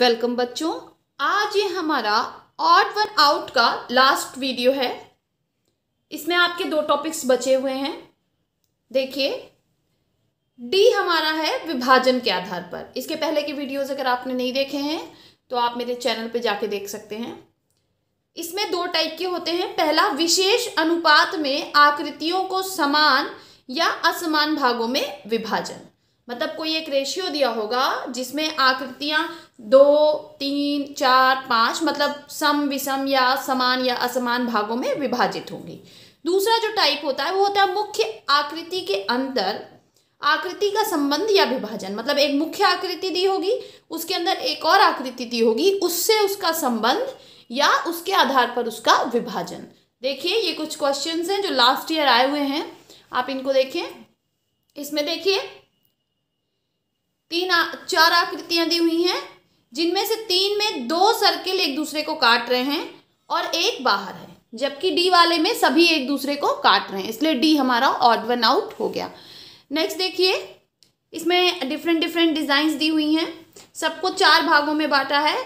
welcome बच्चों आज ये हमारा ऑट वन आउट का लास्ट वीडियो है इसमें आपके दो टॉपिक्स बचे हुए हैं देखिए डी हमारा है विभाजन के आधार पर इसके पहले के वीडियोस अगर आपने नहीं देखे हैं तो आप मेरे चैनल पे जाके देख सकते हैं इसमें दो टाइप के होते हैं पहला विशेष अनुपात में आकृतियों को समान या असमान भागों में विभाजन मतलब कोई एक रेशियो दिया होगा जिसमें आकृतियां दो तीन चार पाँच मतलब सम विषम या समान या असमान भागों में विभाजित होंगी दूसरा जो टाइप होता है वो होता है मुख्य आकृति के अंदर आकृति का संबंध या विभाजन मतलब एक मुख्य आकृति दी होगी उसके अंदर एक और आकृति दी होगी उससे उसका संबंध या उसके आधार पर उसका विभाजन देखिए ये कुछ क्वेश्चन हैं जो लास्ट ईयर आए हुए हैं आप इनको देखें इसमें देखिए तीन आ, चार आकृतियां दी हुई हैं जिनमें से तीन में दो सर्किल एक दूसरे को काट रहे हैं और एक बाहर है जबकि डी वाले में सभी एक दूसरे को काट रहे हैं इसलिए डी हमारा ऑड वन आउट हो गया नेक्स्ट देखिए इसमें डिफरेंट डिफरेंट डिज़ाइंस दी हुई हैं सबको चार भागों में बांटा है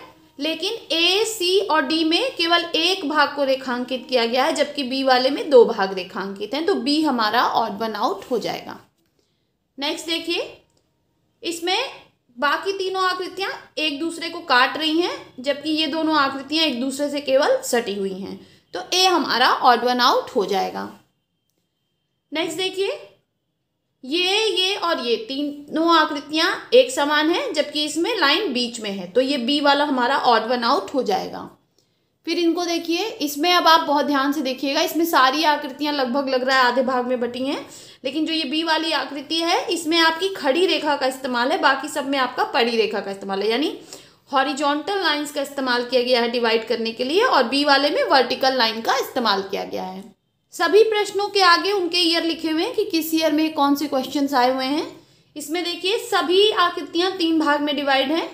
लेकिन ए सी और डी में केवल एक भाग को रेखांकित किया गया है जबकि बी वाले में दो भाग रेखांकित हैं तो बी हमारा ऑड वन आउट हो जाएगा नेक्स्ट देखिए इसमें बाकी तीनों आकृतियां एक दूसरे को काट रही हैं जबकि ये दोनों आकृतियां एक दूसरे से केवल सटी हुई हैं तो ए हमारा ऑड वन आउट हो जाएगा नेक्स्ट देखिए ये ये और ये तीनों आकृतियां एक समान हैं जबकि इसमें लाइन बीच में है तो ये बी वाला हमारा ऑड वन आउट हो जाएगा फिर इनको देखिए इसमें अब आप बहुत ध्यान से देखिएगा इसमें सारी आकृतियां लगभग लग रहा है आधे भाग में बटी हैं लेकिन जो ये बी वाली आकृति है इसमें आपकी खड़ी रेखा का इस्तेमाल है बाकी सब में आपका पड़ी रेखा का इस्तेमाल है यानी हॉरिजॉन्टल लाइंस का इस्तेमाल किया गया है डिवाइड करने के लिए और बी वाले में वर्टिकल लाइन का इस्तेमाल किया गया है सभी प्रश्नों के आगे उनके ईयर लिखे हुए हैं कि किस ईयर में कौन से क्वेश्चन आए हुए हैं इसमें देखिए सभी आकृतियाँ तीन भाग में डिवाइड हैं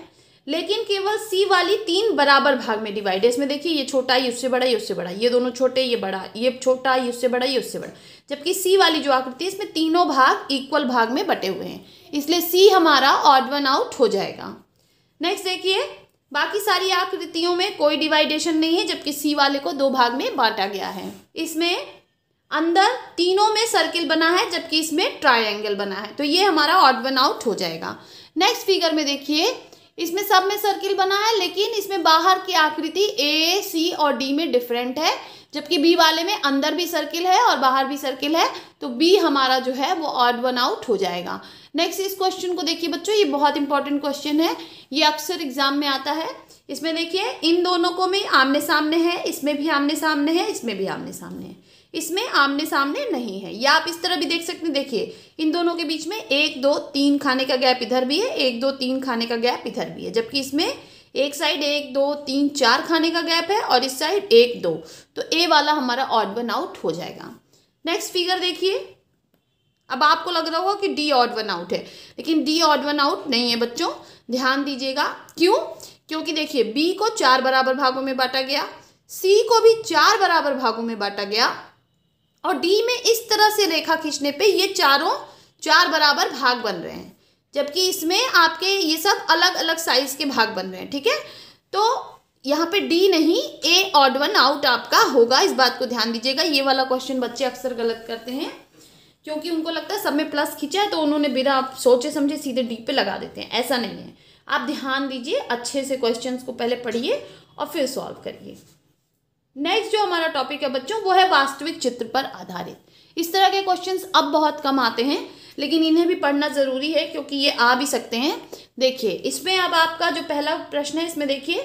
लेकिन केवल सी वाली तीन बराबर भाग में डिवाइड है इसमें देखिए ये छोटा ये उससे बड़ा ये उससे बड़ा ये दोनों छोटे ये बड़ा ये छोटा ये उससे बड़ा ये उससे बड़ा जबकि सी वाली जो आकृति है इसमें तीनों भाग इक्वल भाग में बटे हुए हैं इसलिए सी हमारा ऑड वन आउट हो जाएगा नेक्स्ट देखिए बाकी सारी आकृतियों में कोई डिवाइडेशन नहीं है जबकि सी वाले को दो भाग में बांटा गया है इसमें अंदर तीनों में सर्किल बना है जबकि इसमें ट्रायंगल बना है तो ये हमारा ऑड वन आउट हो जाएगा नेक्स्ट फिगर में देखिए इसमें सब में सर्किल बना है लेकिन इसमें बाहर की आकृति ए सी और डी में डिफरेंट है जबकि बी वाले में अंदर भी सर्किल है और बाहर भी सर्किल है तो बी हमारा जो है वो ऑड वन आउट हो जाएगा नेक्स्ट इस क्वेश्चन को देखिए बच्चों ये बहुत इंपॉर्टेंट क्वेश्चन है ये अक्सर एग्जाम में आता है इसमें देखिए इन दोनों को में आमने सामने है इसमें भी आमने सामने है इसमें भी आमने सामने है इसमें आमने सामने नहीं है या आप इस तरह भी देख सकते हैं देखिए इन दोनों के बीच में एक दो तीन खाने का गैप इधर भी है एक दो तीन खाने का गैप इधर भी है जबकि इसमें एक साइड एक दो तीन चार खाने का गैप है और इस साइड एक दो तो ए वाला हमारा ऑड वन आउट हो जाएगा नेक्स्ट फिगर देखिए अब आपको लग रहा होगा कि डी ऑड वन आउट है लेकिन डी ऑड वन आउट नहीं है बच्चों ध्यान दीजिएगा क्यों क्योंकि देखिए बी को चार बराबर भागों में बांटा गया सी को भी चार बराबर भागों में बांटा गया और डी में इस तरह से रेखा खींचने पे ये चारों चार बराबर भाग बन रहे हैं जबकि इसमें आपके ये सब अलग अलग साइज के भाग बन रहे हैं ठीक है तो यहाँ पे डी नहीं ए ऑड वन आउट आपका होगा इस बात को ध्यान दीजिएगा ये वाला क्वेश्चन बच्चे अक्सर गलत करते हैं क्योंकि उनको लगता है सब में प्लस खींचा है तो उन्होंने बिना आप सोचे समझे सीधे डी पे लगा देते हैं ऐसा नहीं है आप ध्यान दीजिए अच्छे से क्वेश्चंस को पहले पढ़िए और फिर सॉल्व करिए नेक्स्ट जो हमारा टॉपिक है बच्चों वो है वास्तविक चित्र पर आधारित इस तरह के क्वेश्चंस अब बहुत कम आते हैं लेकिन इन्हें भी पढ़ना ज़रूरी है क्योंकि ये आ भी सकते हैं देखिए इसमें अब आपका जो पहला प्रश्न है इसमें देखिए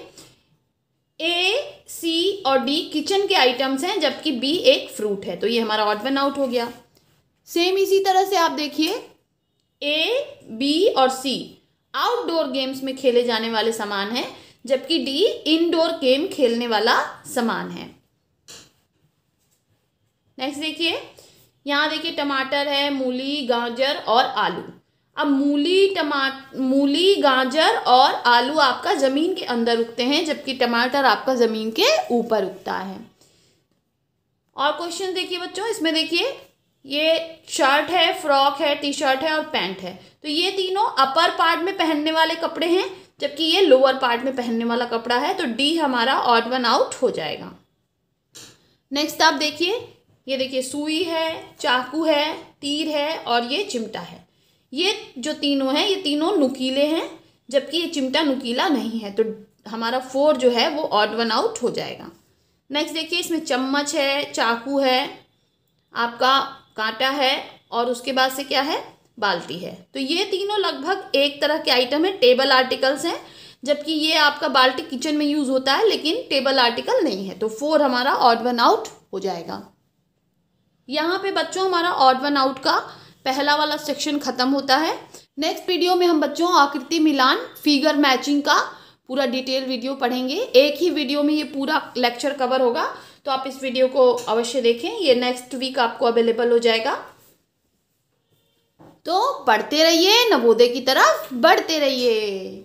ए सी और डी किचन के आइटम्स हैं जबकि बी एक फ्रूट है तो ये हमारा ऑड वन आउट हो गया सेम इसी तरह से आप देखिए ए बी और सी आउटडोर गेम्स में खेले जाने वाले सामान हैं जबकि डी इनडोर गेम खेलने वाला सामान है नेक्स्ट देखिए यहाँ देखिए टमाटर है मूली गाजर और आलू अब मूली टमा मूली गाजर और आलू आपका ज़मीन के अंदर उगते हैं जबकि टमाटर आपका ज़मीन के ऊपर उगता है और क्वेश्चन देखिए बच्चों इसमें देखिए ये शर्ट है फ्रॉक है टी शर्ट है और पैंट है तो ये तीनों अपर पार्ट में पहनने वाले कपड़े हैं जबकि ये लोअर पार्ट में पहनने वाला कपड़ा है तो डी हमारा ऑट वन आउट हो जाएगा नेक्स्ट आप देखिए ये देखिए सुई है चाकू है तीर है और ये चिमटा है ये जो तीनों हैं ये तीनों नुकीले हैं जबकि ये चिमटा नुकीला नहीं है तो हमारा फोर जो है वो ऑट वन आउट हो जाएगा नेक्स्ट देखिए इसमें चम्मच है चाकू है आपका कांटा है और उसके बाद से क्या है बाल्टी है तो ये तीनों लगभग एक तरह के आइटम है टेबल आर्टिकल्स हैं जबकि ये आपका बाल्टी किचन में यूज़ होता है लेकिन टेबल आर्टिकल नहीं है तो फोर हमारा ऑड वन आउट हो जाएगा यहाँ पे बच्चों हमारा ऑड वन आउट का पहला वाला सेक्शन ख़त्म होता है नेक्स्ट वीडियो में हम बच्चों आकृति मिलान फिगर मैचिंग का पूरा डिटेल वीडियो पढ़ेंगे एक ही वीडियो में ये पूरा लेक्चर कवर होगा तो आप इस वीडियो को अवश्य देखें ये नेक्स्ट वीक आपको अवेलेबल हो जाएगा तो पढ़ते रहिए नवोदय की तरफ बढ़ते रहिए